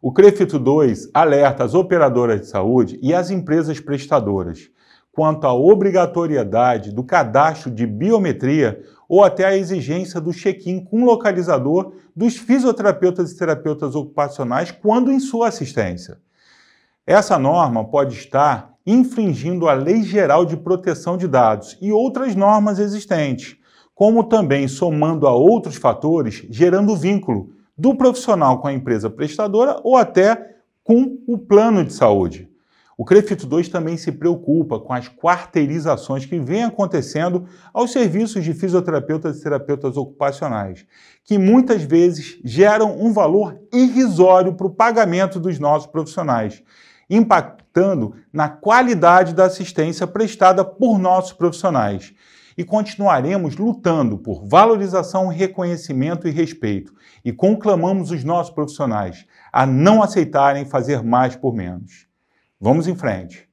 O CREFITO 2 alerta as operadoras de saúde e as empresas prestadoras quanto à obrigatoriedade do cadastro de biometria ou até a exigência do check-in com localizador dos fisioterapeutas e terapeutas ocupacionais quando em sua assistência. Essa norma pode estar infringindo a Lei Geral de Proteção de Dados e outras normas existentes, como também somando a outros fatores, gerando vínculo, do profissional com a empresa prestadora ou até com o plano de saúde. O CREFITO 2 também se preocupa com as quarteirizações que vêm acontecendo aos serviços de fisioterapeutas e terapeutas ocupacionais, que muitas vezes geram um valor irrisório para o pagamento dos nossos profissionais, impactando na qualidade da assistência prestada por nossos profissionais e continuaremos lutando por valorização, reconhecimento e respeito e conclamamos os nossos profissionais a não aceitarem fazer mais por menos. Vamos em frente.